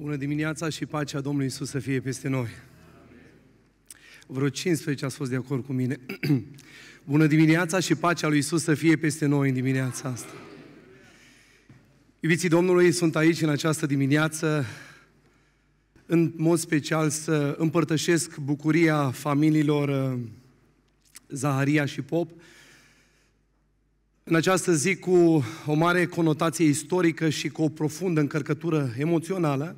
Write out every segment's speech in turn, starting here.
Bună dimineața și pacea Domnului Isus să fie peste noi. Vreo 15 ați fost de acord cu mine. Bună dimineața și pacea lui Isus să fie peste noi în dimineața asta. Iubiții Domnului, sunt aici în această dimineață în mod special să împărtășesc bucuria familiilor uh, Zaharia și Pop, în această zi cu o mare conotație istorică și cu o profundă încărcătură emoțională,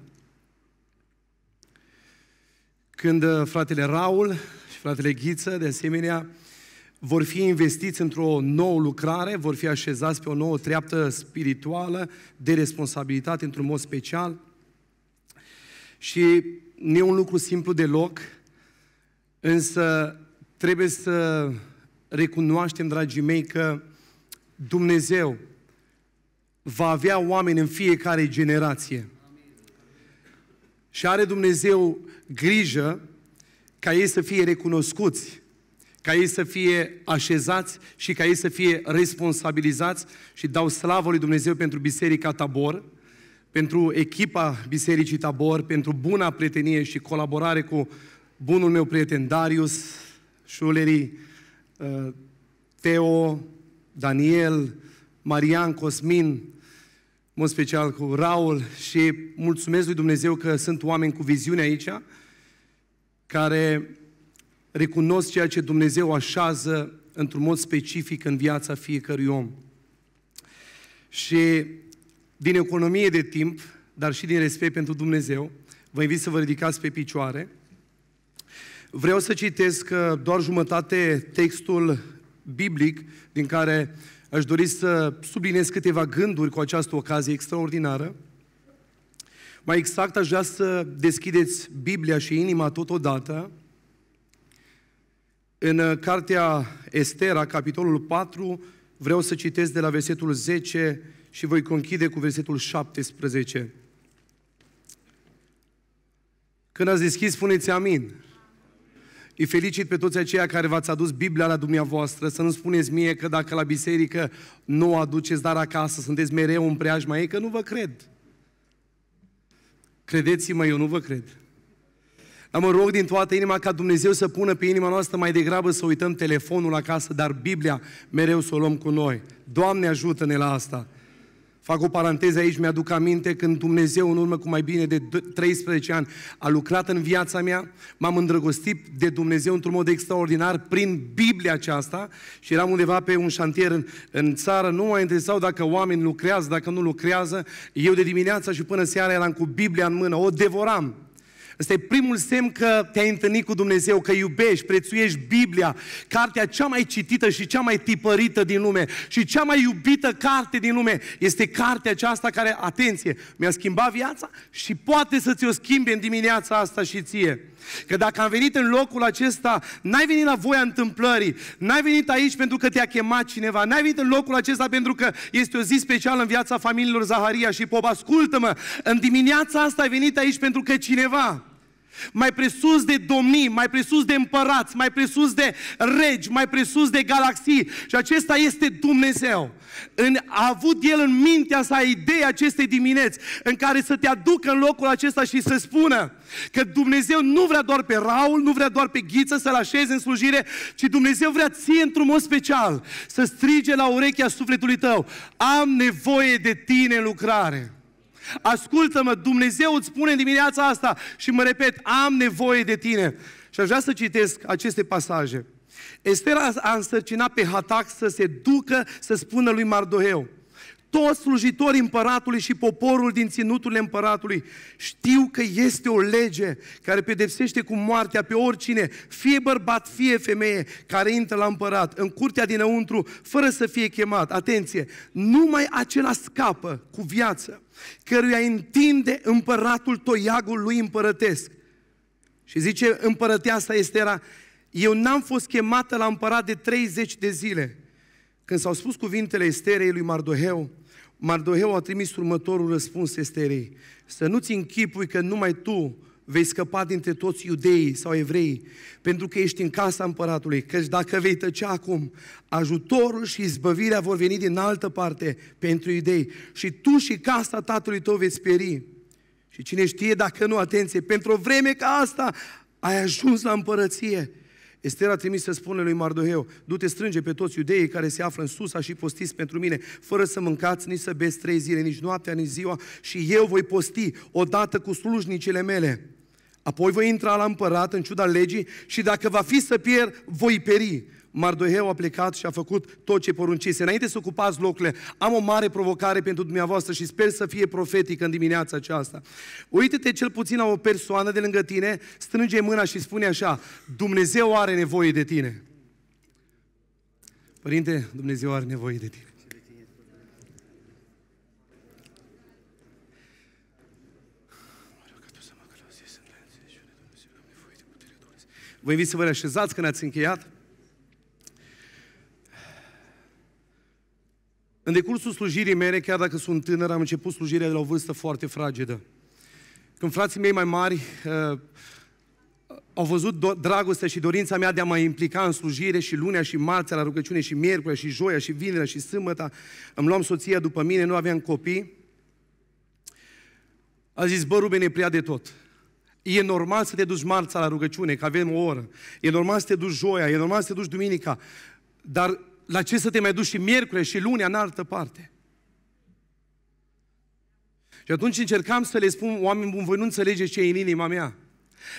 când uh, fratele Raul și fratele Ghiță, de asemenea, vor fi investiți într-o nouă lucrare, vor fi așezați pe o nouă treaptă spirituală de responsabilitate într-un mod special. Și nu e un lucru simplu deloc, însă trebuie să recunoaștem, dragii mei, că Dumnezeu va avea oameni în fiecare generație. Și are Dumnezeu grijă ca ei să fie recunoscuți, ca ei să fie așezați și ca ei să fie responsabilizați și dau slavă lui Dumnezeu pentru Biserica Tabor, pentru echipa Bisericii Tabor, pentru buna prietenie și colaborare cu bunul meu prieten Darius, șulerii, uh, Teo, Daniel, Marian, Cosmin, în mod special cu Raul și mulțumesc lui Dumnezeu că sunt oameni cu viziune aici care recunosc ceea ce Dumnezeu așează într-un mod specific în viața fiecărui om. Și din economie de timp, dar și din respect pentru Dumnezeu, vă invit să vă ridicați pe picioare. Vreau să citesc uh, doar jumătate textul biblic din care aș dori să subliniez câteva gânduri cu această ocazie extraordinară. Mai exact, aș vrea să deschideți Biblia și inima totodată în uh, cartea Estera, capitolul 4, vreau să citesc de la versetul 10 și voi conchide cu versetul 17. Când ați deschis, spuneți amin. Îi felicit pe toți aceia care v-ați adus Biblia la dumneavoastră, să nu spuneți mie că dacă la biserică nu o aduceți, dar acasă sunteți mereu în preajma ei, că nu vă cred. Credeți-mă, eu nu vă cred. Dar mă rog din toată inima ca Dumnezeu să pună pe inima noastră mai degrabă să uităm telefonul acasă, dar Biblia mereu să o luăm cu noi. Doamne ajută-ne la asta! Fac o paranteză aici, mi-aduc aminte când Dumnezeu în urmă cu mai bine de 13 ani a lucrat în viața mea, m-am îndrăgostit de Dumnezeu într-un mod extraordinar prin Biblia aceasta și eram undeva pe un șantier în, în țară, nu mă interesau dacă oameni lucrează, dacă nu lucrează, eu de dimineața și până seara eram cu Biblia în mână, o devoram. Ăsta e primul semn că te-ai întâlnit cu Dumnezeu, că iubești, prețuiești Biblia, cartea cea mai citită și cea mai tipărită din lume și cea mai iubită carte din lume. Este cartea aceasta care, atenție, mi-a schimbat viața și poate să ți-o schimbe în dimineața asta și ție. Că dacă am venit în locul acesta, n-ai venit la voia întâmplării, n-ai venit aici pentru că te-a chemat cineva, n-ai venit în locul acesta pentru că este o zi specială în viața familiilor Zaharia și Pop, ascultă-mă, în dimineața asta ai venit aici pentru că cineva mai presus de domnii, mai presus de împărați, mai presus de regi, mai presus de galaxii. Și acesta este Dumnezeu. În, a avut El în mintea sa ideea acestei dimineți, în care să te aducă în locul acesta și să spună că Dumnezeu nu vrea doar pe Raul, nu vrea doar pe Ghiță să-l așeze în slujire, ci Dumnezeu vrea ție într-un mod special să strige la urechea sufletului tău. Am nevoie de tine în lucrare. Ascultă-mă, Dumnezeu îți spune în dimineața asta și mă repet, am nevoie de tine. Și aș vrea să citesc aceste pasaje. Estera a însărcinat pe Hatac să se ducă să spună lui Mardoheu. Toți slujitorii împăratului și poporul din ținuturile împăratului știu că este o lege care pedepsește cu moartea pe oricine, fie bărbat, fie femeie, care intră la împărat, în curtea dinăuntru, fără să fie chemat. Atenție! Numai acela scapă cu viață, căruia întinde împăratul toiagul lui împărătesc. Și zice împărăteasa Estera, eu n-am fost chemată la împărat de 30 de zile. Când s-au spus cuvintele Esterei lui Mardoheu, Mardoheu a trimis următorul răspuns Esterei. Să nu-ți închipui că numai tu vei scăpa dintre toți iudeii sau evreii, pentru că ești în casa împăratului, căci dacă vei tăcea acum, ajutorul și izbăvirea vor veni din altă parte pentru iudei și tu și casa tatălui tău veți pieri. Și cine știe dacă nu, atenție, pentru o vreme ca asta ai ajuns la împărăție Ester a trimis să spună lui Mardoheu, du-te strânge pe toți iudeii care se află în Susa și postiți pentru mine, fără să mâncați, nici să beți trei zile, nici noaptea, nici ziua, și eu voi posti odată cu slujnicile mele. Apoi voi intra la împărat în ciuda legii și dacă va fi să pierd, voi peri. Mardoheu a plecat și a făcut tot ce poruncise. Înainte să ocupați locurile, am o mare provocare pentru dumneavoastră și sper să fie profetică în dimineața aceasta. Uite-te cel puțin la o persoană de lângă tine, strânge mâna și spune așa, Dumnezeu are nevoie de tine. Părinte, Dumnezeu are nevoie de tine. Vă invit să vă reașezați când ați încheiat. În decursul slujirii mele, chiar dacă sunt tânăr, am început slujirea de la o vârstă foarte fragedă. Când frații mei mai mari uh, au văzut do- dragostea și dorința mea de a mă implica în slujire și lunea și marțea la rugăciune și miercurea și joia și vinerea și sâmbăta, îmi luam soția după mine, nu aveam copii, a zis, bă, Ruben, e prea de tot. E normal să te duci marța la rugăciune, că avem o oră. E normal să te duci joia, e normal să te duci duminica. Dar la ce să te mai duci și miercuri și Luni, în altă parte. Și atunci încercam să le spun, oameni buni, voi nu înțelegeți ce e în inima mea.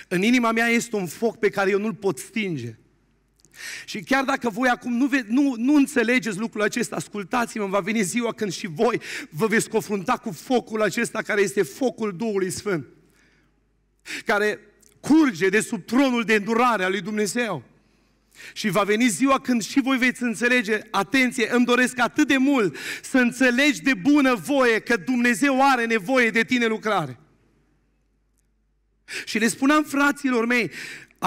În inima mea este un foc pe care eu nu-l pot stinge. Și chiar dacă voi acum nu, ve- nu, nu înțelegeți lucrul acesta, ascultați-mă, va veni ziua când și voi vă veți confrunta cu focul acesta care este focul Duhului Sfânt, care curge de sub tronul de îndurare a lui Dumnezeu. Și va veni ziua când și voi veți înțelege, atenție, îmi doresc atât de mult să înțelegi de bună voie că Dumnezeu are nevoie de tine lucrare. Și le spuneam fraților mei,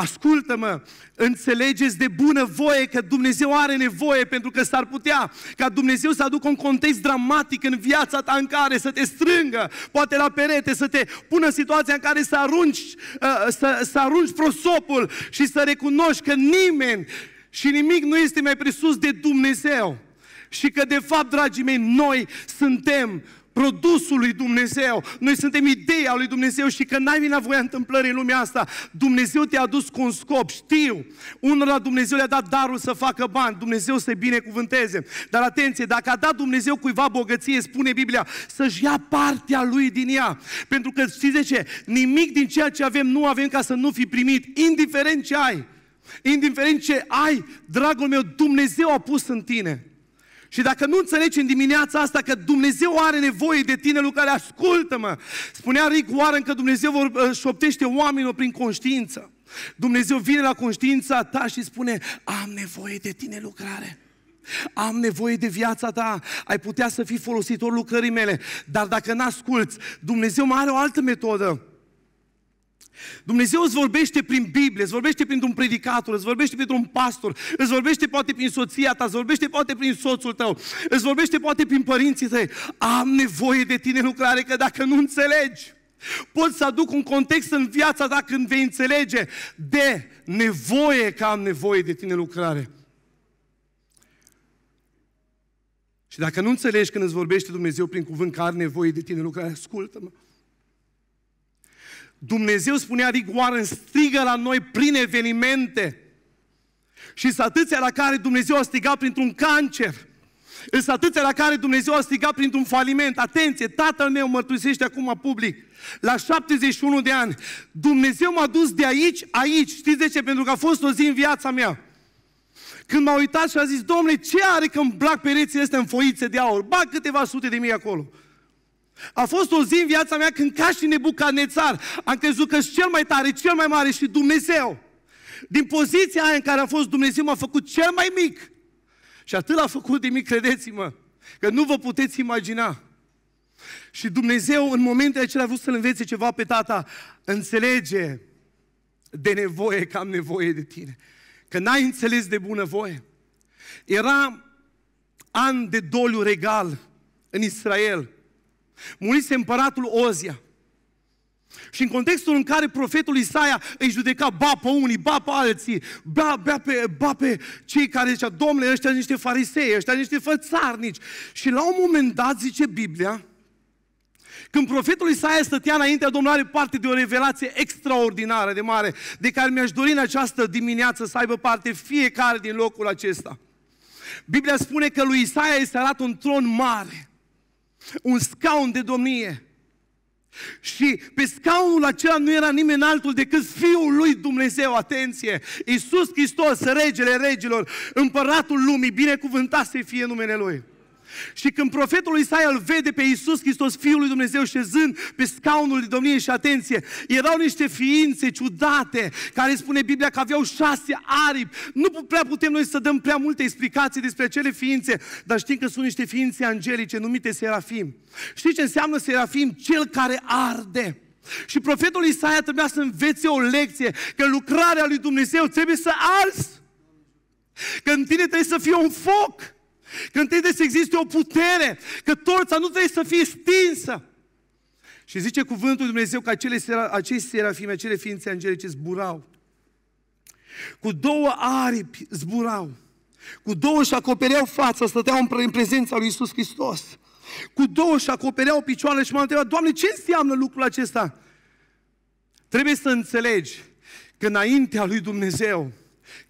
ascultă-mă, înțelegeți de bună voie că Dumnezeu are nevoie pentru că s-ar putea ca Dumnezeu să aducă un context dramatic în viața ta în care să te strângă, poate la perete, să te pună în situația în care să arunci, uh, să, să arunci prosopul și să recunoști că nimeni și nimic nu este mai presus de Dumnezeu. Și că de fapt, dragii mei, noi suntem produsul lui Dumnezeu. Noi suntem ideea lui Dumnezeu și că n-ai voia întâmplării în lumea asta. Dumnezeu te-a dus cu un scop, știu. unul la Dumnezeu le-a dat darul să facă bani, Dumnezeu să-i binecuvânteze. Dar atenție, dacă a dat Dumnezeu cuiva bogăție, spune Biblia, să-și ia partea lui din ea. Pentru că știți de ce? Nimic din ceea ce avem nu avem ca să nu fi primit, indiferent ce ai. Indiferent ce ai, dragul meu, Dumnezeu a pus în tine. Și dacă nu înțelegi în dimineața asta că Dumnezeu are nevoie de tine, lucrare, ascultă-mă! Spunea Rick Warren că Dumnezeu vor, uh, șoptește oamenilor prin conștiință. Dumnezeu vine la conștiința ta și spune, am nevoie de tine lucrare. Am nevoie de viața ta, ai putea să fii folositor lucrării mele, dar dacă n-asculți, Dumnezeu mai are o altă metodă. Dumnezeu îți vorbește prin Biblie, îți vorbește printr-un predicator, îți vorbește printr-un pastor, îți vorbește poate prin soția ta, îți vorbește poate prin soțul tău, îți vorbește poate prin părinții tăi. Am nevoie de tine lucrare, că dacă nu înțelegi, pot să aduc un context în viața ta când vei înțelege de nevoie că am nevoie de tine lucrare. Și dacă nu înțelegi când îți vorbește Dumnezeu prin cuvânt că are nevoie de tine lucrare, ascultă-mă. Dumnezeu spunea Rick adică, Warren, strigă la noi prin evenimente. Și sunt atâția la care Dumnezeu a strigat printr-un cancer. Sunt atâția la care Dumnezeu a strigat printr-un faliment. Atenție, tatăl meu mărturisește acum public. La 71 de ani, Dumnezeu m-a dus de aici, aici. Știți de ce? Pentru că a fost o zi în viața mea. Când m-a uitat și a zis, domnule, ce are că îmi plac pereții ăstea în foițe de aur? Ba câteva sute de mii acolo. A fost o zi în viața mea când ca și nebucanețar am crezut că sunt cel mai tare, cel mai mare și Dumnezeu. Din poziția aia în care a fost Dumnezeu m-a făcut cel mai mic. Și atât l-a făcut de mic, credeți-mă, că nu vă puteți imagina. Și Dumnezeu în momentul acela a vrut să-l învețe ceva pe tata. Înțelege de nevoie că am nevoie de tine. Că n-ai înțeles de bunăvoie. Era an de doliu regal în Israel. Murise împăratul Ozia. Și în contextul în care profetul Isaia îi judeca ba pe unii, ba pe alții, ba, ba, pe, ba pe cei care zicea, domnule, ăștia niște farisei, ăștia niște fățarnici. Și la un moment dat, zice Biblia, când profetul Isaia stătea înaintea Domnului, are parte de o revelație extraordinară de mare, de care mi-aș dori în această dimineață să aibă parte fiecare din locul acesta. Biblia spune că lui Isaia este arată un tron mare un scaun de domnie. Și pe scaunul acela nu era nimeni altul decât Fiul lui Dumnezeu, atenție! Iisus Hristos, Regele Regilor, Împăratul Lumii, binecuvântat să fie numele Lui. Și când profetul Isaia îl vede pe Iisus Hristos, Fiul lui Dumnezeu, șezând pe scaunul de domnie și atenție, erau niște ființe ciudate, care spune Biblia că aveau șase aripi. Nu prea putem noi să dăm prea multe explicații despre acele ființe, dar știm că sunt niște ființe angelice numite serafim. Știți ce înseamnă serafim? Cel care arde. Și profetul Isaia trebuia să învețe o lecție, că lucrarea lui Dumnezeu trebuie să arzi. Că în tine trebuie să fie un foc. Că întâi să existe o putere, că torța nu trebuie să fie stinsă. Și zice cuvântul Dumnezeu că acele, acei serafime, acele ființe angelice zburau. Cu două aripi zburau. Cu două și acopereau fața, stăteau în prezența lui Isus Hristos. Cu două și acopereau picioarele și m-am întrebat, Doamne, ce înseamnă lucrul acesta? Trebuie să înțelegi că înaintea lui Dumnezeu,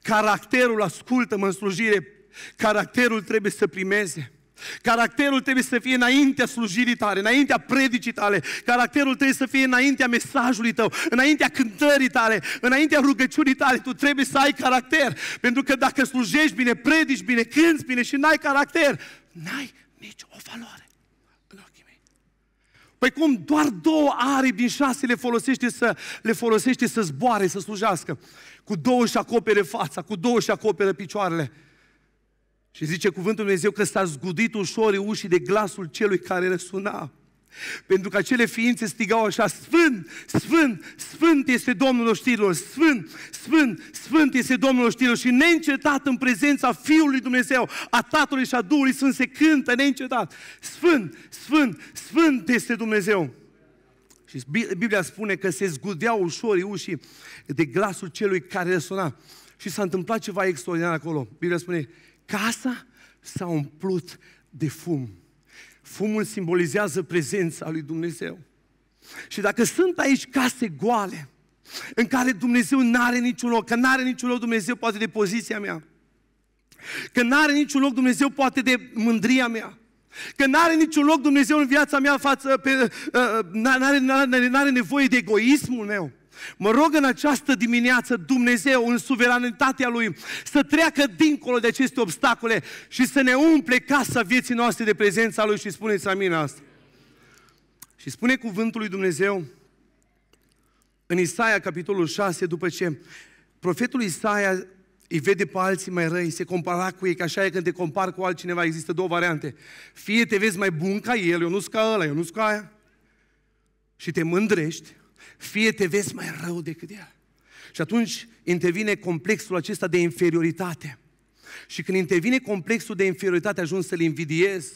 caracterul, ascultă-mă în slujire, Caracterul trebuie să primeze. Caracterul trebuie să fie înaintea slujirii tale, înaintea predicii tale. Caracterul trebuie să fie înaintea mesajului tău, înaintea cântării tale, înaintea rugăciunii tale. Tu trebuie să ai caracter. Pentru că dacă slujești bine, predici bine, cânți bine și n-ai caracter, n-ai nici o valoare. Păi cum doar două aripi din șase le folosește să, le folosește să zboare, să slujească? Cu două și acopere fața, cu două și acopere picioarele. Și zice cuvântul Lui Dumnezeu că s-a zgudit ușor ușii de glasul celui care răsuna. Pentru că acele ființe strigau așa, Sfânt, Sfânt, Sfânt este Domnul oștirilor, Sfânt, Sfânt, Sfânt este Domnul oștirilor și neîncetat în prezența Fiului Dumnezeu, a Tatălui și a Duhului Sfânt se cântă neîncetat. Sfânt, Sfânt, Sfânt este Dumnezeu. Și Biblia spune că se zgudeau ușor ușii de glasul celui care răsuna. Și s-a întâmplat ceva extraordinar acolo. Biblia spune, casa s-a umplut de fum. Fumul simbolizează prezența lui Dumnezeu. Și dacă sunt aici case goale, în care Dumnezeu nu are niciun loc, că nu are niciun loc Dumnezeu poate de poziția mea, că nu are niciun loc Dumnezeu poate de mândria mea, Că nu are niciun loc Dumnezeu în viața mea față, pe, uh, n uh, n n-are nevoie de egoismul meu. Mă rog în această dimineață Dumnezeu, în suveranitatea Lui, să treacă dincolo de aceste obstacole și să ne umple casa vieții noastre de prezența Lui și spuneți mine asta. Și spune cuvântul lui Dumnezeu în Isaia, capitolul 6, după ce profetul Isaia îi vede pe alții mai răi, se compara cu ei, că așa e când te compari cu altcineva, există două variante. Fie te vezi mai bun ca el, eu nu-s ca ăla, eu nu-s ca aia, și te mândrești, fie te vezi mai rău decât el. Și atunci intervine complexul acesta de inferioritate. Și când intervine complexul de inferioritate, ajungi să-l invidiez,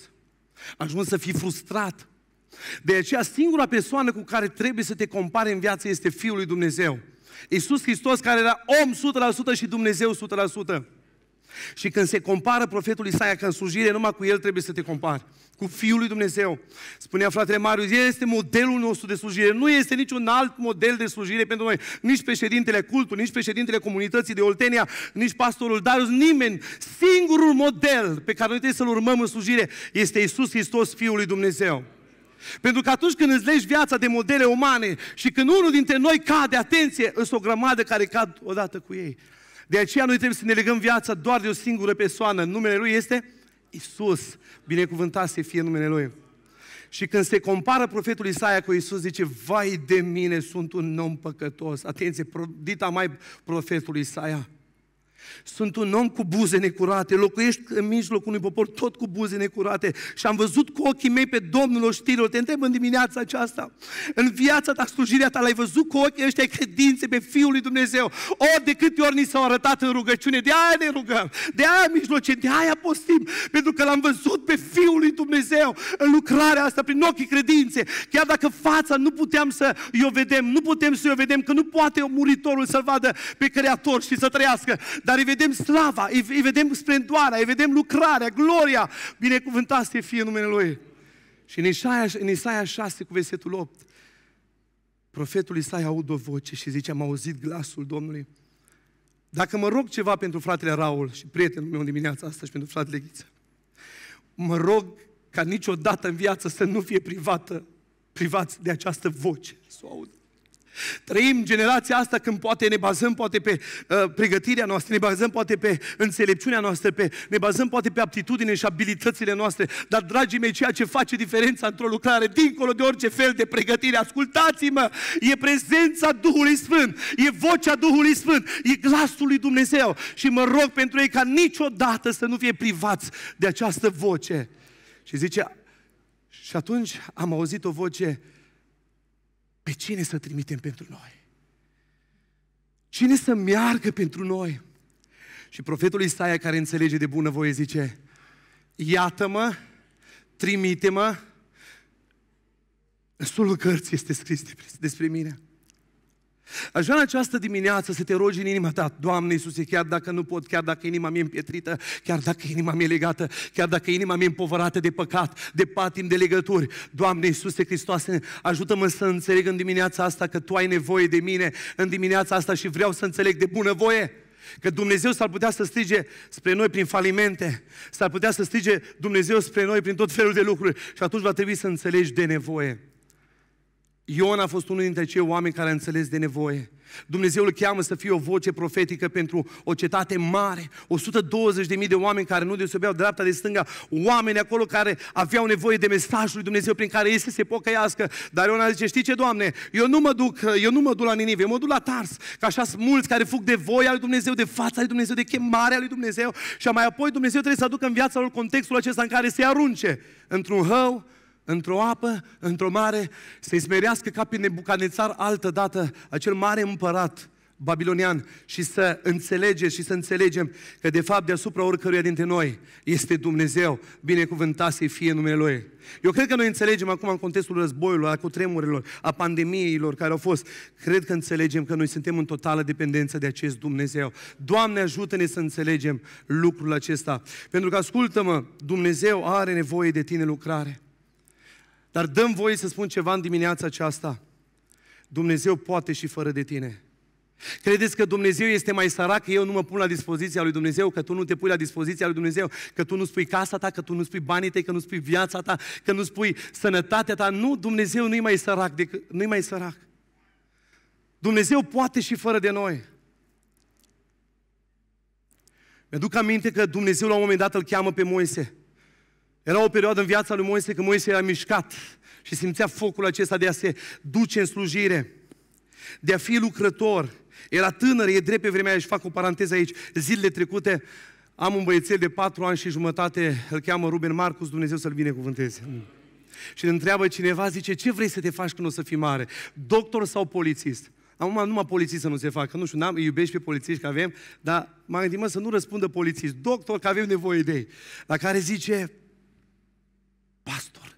ajungi să fii frustrat. De aceea, singura persoană cu care trebuie să te compari în viață este Fiul lui Dumnezeu. Iisus Hristos, care era om 100% și Dumnezeu și când se compară profetul Isaia că în slujire numai cu el trebuie să te compari, cu Fiul lui Dumnezeu. Spunea fratele Marius, este modelul nostru de slujire, nu este niciun alt model de slujire pentru noi. Nici președintele cultului, nici președintele comunității de Oltenia, nici pastorul Darius, nimeni. Singurul model pe care noi trebuie să-l urmăm în slujire este Isus Hristos, Fiul lui Dumnezeu. Pentru că atunci când îți legi viața de modele umane și când unul dintre noi cade, atenție, îți o grămadă care cad odată cu ei. De aceea noi trebuie să ne legăm viața doar de o singură persoană. Numele Lui este Isus. Binecuvântat să fie numele Lui. Și când se compară profetul Isaia cu Isus, zice, vai de mine, sunt un om păcătos. Atenție, dita mai profetul Isaia. Sunt un om cu buze necurate, locuiești în mijlocul unui popor tot cu buze necurate și am văzut cu ochii mei pe Domnul oștirilor. Te întreb în dimineața aceasta, în viața ta, slujirea ta, l-ai văzut cu ochii ăștia credințe pe Fiul lui Dumnezeu. O de câte ori ni s-au arătat în rugăciune, de aia ne rugăm, de aia mijloce, de aia postim, pentru că l-am văzut pe Fiul lui Dumnezeu în lucrarea asta, prin ochii credințe. Chiar dacă fața nu puteam să o vedem, nu putem să o vedem, că nu poate muritorul să vadă pe Creator și să trăiască. Dar dar îi vedem slava, îi, îi vedem splendoarea, îi vedem lucrarea, gloria. Binecuvântat să fie numele Lui. Și în Isaia, în Isaia 6 cu versetul 8, profetul Isaia aud o voce și zice, am auzit glasul Domnului. Dacă mă rog ceva pentru fratele Raul și prietenul meu dimineața asta și pentru fratele Ghiță, mă rog ca niciodată în viață să nu fie privată, privați de această voce, să o audă. Trăim generația asta când poate ne bazăm poate pe uh, pregătirea noastră, ne bazăm poate pe înțelepciunea noastră, pe, ne bazăm poate pe aptitudine și abilitățile noastre. Dar, dragii mei, ceea ce face diferența într-o lucrare, dincolo de orice fel de pregătire, ascultați-mă, e prezența Duhului Sfânt, e vocea Duhului Sfânt, e glasul lui Dumnezeu. Și mă rog pentru ei ca niciodată să nu fie privați de această voce. Și zice, și atunci am auzit o voce pe cine să trimitem pentru noi? Cine să meargă pentru noi? Și profetul Isaia, care înțelege de bună voie, zice, iată-mă, trimite-mă, în solul cărții este scris despre mine. Aș vrea în această dimineață să te rogi în inima ta, Doamne Iisuse, chiar dacă nu pot, chiar dacă inima mea e împietrită, chiar dacă inima mea e legată, chiar dacă inima mea e împovărată de păcat, de patim, de legături. Doamne Iisuse Hristoase, ajută-mă să înțeleg în dimineața asta că Tu ai nevoie de mine în dimineața asta și vreau să înțeleg de voie. Că Dumnezeu s-ar putea să strige spre noi prin falimente, s-ar putea să strige Dumnezeu spre noi prin tot felul de lucruri și atunci va trebui să înțelegi de nevoie. Ion a fost unul dintre cei oameni care a înțeles de nevoie. Dumnezeu îl cheamă să fie o voce profetică pentru o cetate mare, 120.000 de oameni care nu deosebeau dreapta de stânga, oameni acolo care aveau nevoie de mesajul lui Dumnezeu prin care ei să se pocăiască. Dar a zice, știi ce, Doamne, eu nu mă duc, eu nu mă duc la Ninive, eu mă duc la Tars, că așa sunt mulți care fug de voia lui Dumnezeu, de fața lui Dumnezeu, de chemarea lui Dumnezeu și mai apoi Dumnezeu trebuie să aducă în viața lor contextul acesta în care se arunce într-un hău, într-o apă, într-o mare, să-i smerească ca pe Nebucanețar altă dată, acel mare împărat babilonian și să înțelege și să înțelegem că de fapt deasupra oricăruia dintre noi este Dumnezeu, binecuvântat să fie numele Lui. Eu cred că noi înțelegem acum în contextul războiului, a cutremurilor, a pandemiilor care au fost, cred că înțelegem că noi suntem în totală dependență de acest Dumnezeu. Doamne ajută-ne să înțelegem lucrul acesta. Pentru că, ascultă-mă, Dumnezeu are nevoie de tine lucrare. Dar dăm voie să spun ceva în dimineața aceasta. Dumnezeu poate și fără de tine. Credeți că Dumnezeu este mai sărac, că eu nu mă pun la dispoziția lui Dumnezeu, că tu nu te pui la dispoziția lui Dumnezeu, că tu nu spui casa ta, că tu nu spui banii tăi, că nu spui viața ta, că nu spui sănătatea ta. Nu, Dumnezeu nu-i mai sărac, decât, nu-i mai sărac. Dumnezeu poate și fără de noi. Mi-aduc aminte că Dumnezeu la un moment dat îl cheamă pe Moise era o perioadă în viața lui Moise când Moise era mișcat și simțea focul acesta de a se duce în slujire, de a fi lucrător. Era tânăr, e drept pe vremea și fac o paranteză aici. Zilele trecute am un băiețel de patru ani și jumătate, îl cheamă Ruben Marcus, Dumnezeu să-l binecuvânteze. Și îl întreabă cineva, zice, ce vrei să te faci când o să fii mare? Doctor sau polițist? Acum numai să nu se facă, nu știu, n-am, iubești pe polițiști că avem, dar m-am gândit mă, să nu răspundă polițist, doctor, că avem nevoie de ei. La care zice, pastor.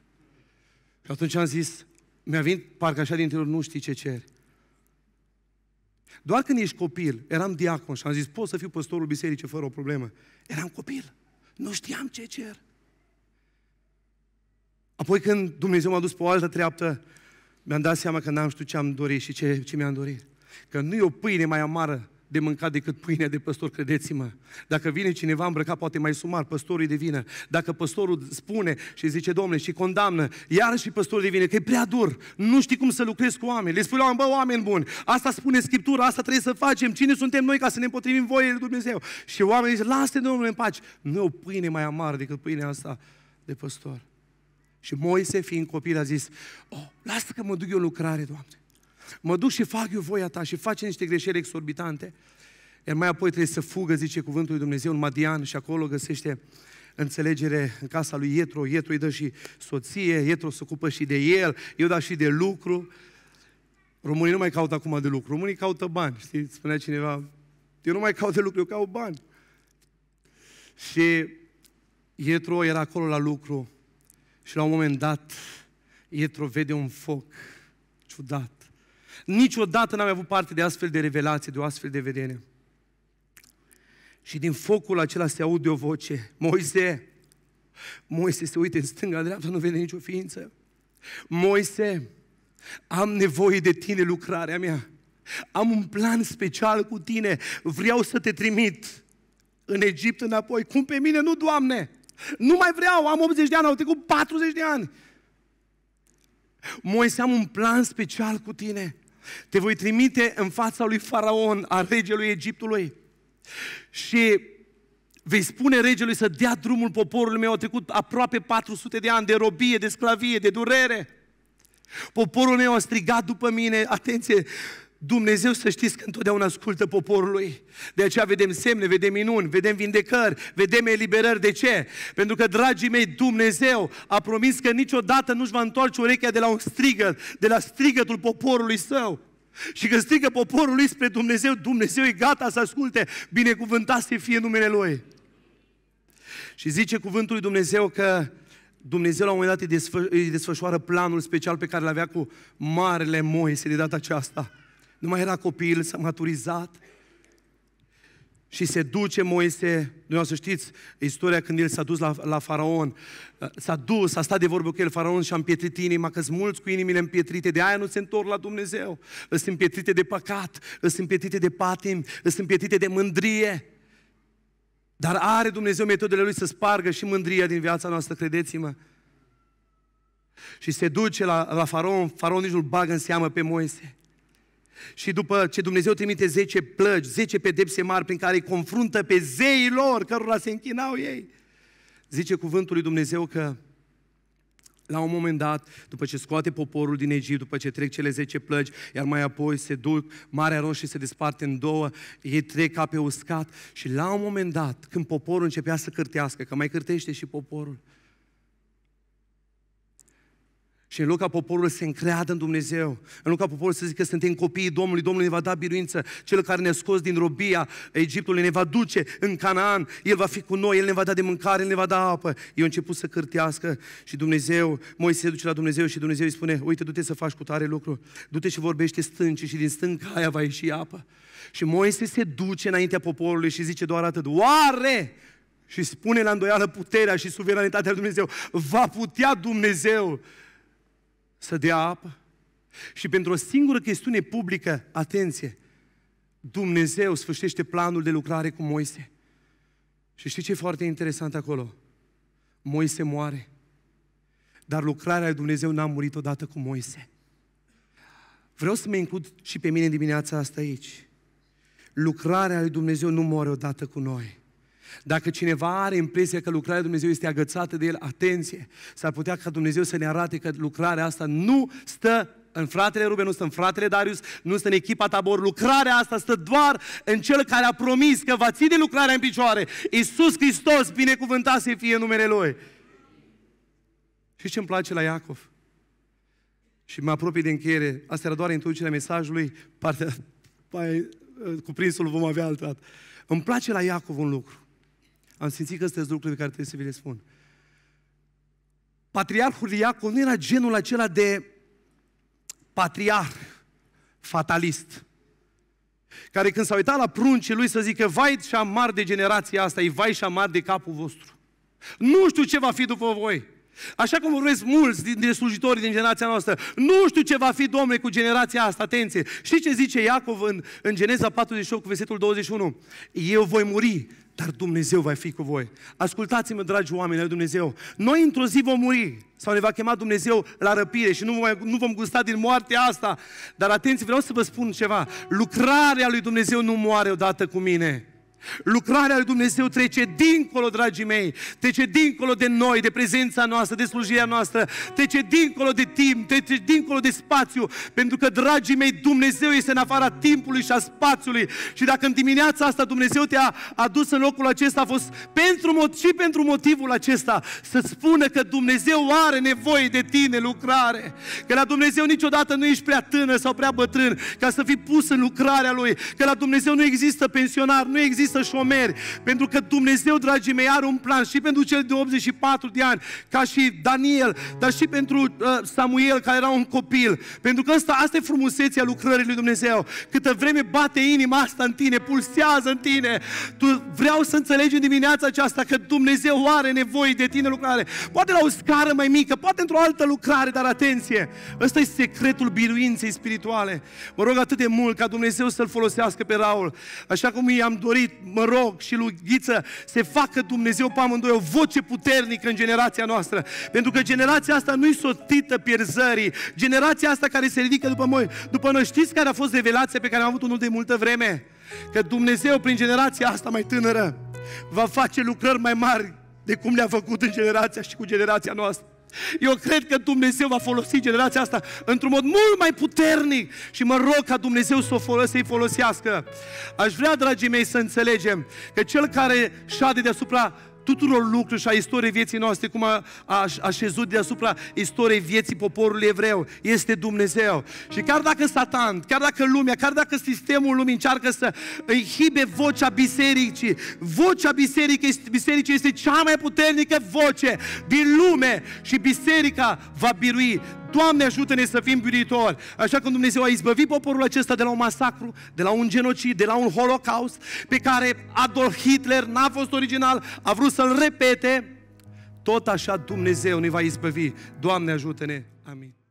Și atunci am zis, mi-a venit parcă așa din interior, nu știi ce ceri. Doar când ești copil, eram diacon și am zis, pot să fiu păstorul bisericii fără o problemă. Eram copil, nu știam ce cer. Apoi când Dumnezeu m-a dus pe o altă treaptă, mi-am dat seama că n-am știut ce am dorit și ce, ce mi-am dorit. Că nu e o pâine mai amară de mâncat decât pâinea de păstor, credeți-mă. Dacă vine cineva îmbrăcat, poate mai sumar, păstorul vină. Dacă păstorul spune și zice, domne, și condamnă, iar și păstorul devine, că e prea dur, nu știi cum să lucrezi cu oameni. Le spui la oameni, bă, oameni buni, asta spune Scriptura, asta trebuie să facem, cine suntem noi ca să ne împotrivim voie lui Dumnezeu? Și oamenii zic, lasă-te, domnule, în pace. Nu e o pâine mai amară decât pâinea asta de păstor. Și Moise, fiind copil, a zis, oh, lasă că mă duc eu în lucrare, Doamne. Mă duc și fac eu voia ta și face niște greșeli exorbitante. Iar mai apoi trebuie să fugă, zice cuvântul lui Dumnezeu, în Madian și acolo găsește înțelegere în casa lui Ietro. Ietro îi dă și soție, Ietro se ocupă și de el, eu da și de lucru. Românii nu mai caută acum de lucru, românii caută bani, știi, spunea cineva, eu nu mai caut de lucru, eu caut bani. Și Ietro era acolo la lucru și la un moment dat Ietro vede un foc ciudat Niciodată n-am avut parte de astfel de revelație, de o astfel de vedere. Și din focul acela se aude o voce, Moise, Moise se uite în stânga, dreapta, nu vede nicio ființă. Moise, am nevoie de tine, lucrarea mea. Am un plan special cu tine. Vreau să te trimit în Egipt înapoi. Cum pe mine? Nu, Doamne! Nu mai vreau, am 80 de ani, au trecut 40 de ani. Moise, am un plan special cu tine. Te voi trimite în fața lui Faraon, a regelui Egiptului. Și vei spune regelui să dea drumul poporului meu. Au trecut aproape 400 de ani de robie, de sclavie, de durere. Poporul meu a strigat după mine, atenție, Dumnezeu să știți că întotdeauna ascultă poporului. De aceea vedem semne, vedem minuni, vedem vindecări, vedem eliberări. De ce? Pentru că, dragii mei, Dumnezeu a promis că niciodată nu-și va întoarce urechea de la un strigăt, de la strigătul poporului său. Și când strigă poporul lui spre Dumnezeu, Dumnezeu e gata să asculte, binecuvântat să fie numele Lui. Și zice cuvântul lui Dumnezeu că Dumnezeu la un moment dat îi desfășoară planul special pe care l-avea cu Marele Moise de data aceasta. Nu mai era copil, s-a maturizat. Și se duce Moise, dumneavoastră știți istoria când el s-a dus la, la faraon, s-a dus, a stat de vorbă cu el, faraon și-a împietrit inima, că mulți cu inimile împietrite, de aia nu se întorc la Dumnezeu. Sunt împietrite de păcat, sunt împietrite de patim, sunt împietrite de mândrie. Dar are Dumnezeu metodele Lui să spargă și mândria din viața noastră, credeți-mă. Și se duce la, la faraon, faraon nici nu-l bagă în seamă pe Moise. Și după ce Dumnezeu trimite 10 plăgi, 10 pedepse mari prin care îi confruntă pe zeii lor, cărora se închinau ei, zice cuvântul lui Dumnezeu că la un moment dat, după ce scoate poporul din Egipt, după ce trec cele 10 plăgi, iar mai apoi se duc, Marea Roșie se desparte în două, ei trec ca pe uscat și la un moment dat, când poporul începea să cârtească, că mai cârtește și poporul, și în loc ca poporul să se încreadă în Dumnezeu, în loc ca poporul să zică că suntem copiii Domnului, Domnul ne va da biruință, Cel care ne-a scos din robia Egiptului ne va duce în Canaan, El va fi cu noi, El ne va da de mâncare, El ne va da apă. Eu a început să cârtească și Dumnezeu, Moise se duce la Dumnezeu și Dumnezeu îi spune, uite, du-te să faci cu tare lucru, du-te și vorbește stânci și din stânca aia va ieși apă. Și Moise se duce înaintea poporului și zice doar atât, oare și spune la îndoială puterea și suveranitatea lui Dumnezeu. Va putea Dumnezeu să dea apă. Și pentru o singură chestiune publică, atenție, Dumnezeu sfârșește planul de lucrare cu Moise. Și știi ce e foarte interesant acolo? Moise moare. Dar lucrarea lui Dumnezeu n-a murit odată cu Moise. Vreau să mă includ și pe mine dimineața asta aici. Lucrarea lui Dumnezeu nu moare odată cu noi. Dacă cineva are impresia că lucrarea lui Dumnezeu este agățată de el, atenție! S-ar putea ca Dumnezeu să ne arate că lucrarea asta nu stă în fratele Ruben, nu stă în fratele Darius, nu stă în echipa Tabor. Lucrarea asta stă doar în Cel care a promis că va ține lucrarea în picioare. Iisus Hristos, binecuvântat să fie numele Lui. Și ce îmi place la Iacov? Și mă apropii de încheiere. Asta era doar introducerea mesajului, partea mai, păi, eh, cuprinsul vom avea altă dată. Îmi place la Iacov un lucru. Am simțit că sunt lucruri pe care trebuie să vi le spun. Patriarhul Iacov nu era genul acela de patriarh fatalist, care când s-a uitat la pruncii lui să zică, vai și amar de generația asta, e vai și amar de capul vostru. Nu știu ce va fi după voi. Așa cum vorbesc mulți dintre slujitorii din generația noastră, nu știu ce va fi, Domnule, cu generația asta, atenție. Și ce zice Iacov în, în Geneza 48, cu versetul 21? Eu voi muri dar Dumnezeu va fi cu voi. Ascultați-mă, dragi oameni al Dumnezeu, noi într-o zi vom muri sau ne va chema Dumnezeu la răpire și nu vom, mai, nu vom gusta din moartea asta. Dar atenție, vreau să vă spun ceva. Lucrarea lui Dumnezeu nu moare odată cu mine. Lucrarea lui Dumnezeu trece dincolo, dragii mei, trece dincolo de noi, de prezența noastră, de slujirea noastră, trece dincolo de timp, trece dincolo de spațiu, pentru că, dragii mei, Dumnezeu este în afara timpului și a spațiului. Și dacă în dimineața asta Dumnezeu te-a adus în locul acesta, a fost pentru mod și pentru motivul acesta să spună că Dumnezeu are nevoie de tine lucrare, că la Dumnezeu niciodată nu ești prea tânăr sau prea bătrân ca să fii pus în lucrarea Lui, că la Dumnezeu nu există pensionar, nu există să șomeri, pentru că Dumnezeu, dragii mei, are un plan și pentru cel de 84 de ani, ca și Daniel, dar și pentru uh, Samuel, care era un copil. Pentru că asta, asta e frumusețea lucrării lui Dumnezeu. Câtă vreme bate inima asta în tine, pulsează în tine. Tu vreau să înțelegi în dimineața aceasta că Dumnezeu are nevoie de tine lucrare. Poate la o scară mai mică, poate într-o altă lucrare, dar atenție! Ăsta e secretul biruinței spirituale. Mă rog atât de mult ca Dumnezeu să-l folosească pe Raul. Așa cum i-am dorit mă rog, și lui Ghiță se facă Dumnezeu pe amândoi o voce puternică în generația noastră. Pentru că generația asta nu-i sotită pierzării. Generația asta care se ridică după noi. După noi știți care a fost revelația pe care am avut-o de multă vreme? Că Dumnezeu prin generația asta mai tânără va face lucrări mai mari de cum le-a făcut în generația și cu generația noastră. Eu cred că Dumnezeu va folosi generația asta într-un mod mult mai puternic și mă rog ca Dumnezeu să o folose, folosească. Aș vrea, dragii mei, să înțelegem că cel care șade deasupra tuturor lucrurilor și a istoriei vieții noastre, cum a, așezut deasupra istoriei vieții poporului evreu, este Dumnezeu. Și chiar dacă Satan, chiar dacă lumea, chiar dacă sistemul lumii încearcă să înhibe vocea bisericii, vocea bisericii, bisericii este cea mai puternică voce din lume și biserica va birui Doamne ajută-ne să fim biruitori. Așa că, Dumnezeu a izbăvit poporul acesta de la un masacru, de la un genocid, de la un holocaust, pe care Adolf Hitler n-a fost original, a vrut să-l repete, tot așa Dumnezeu ne va izbăvi. Doamne ajută-ne! Amin.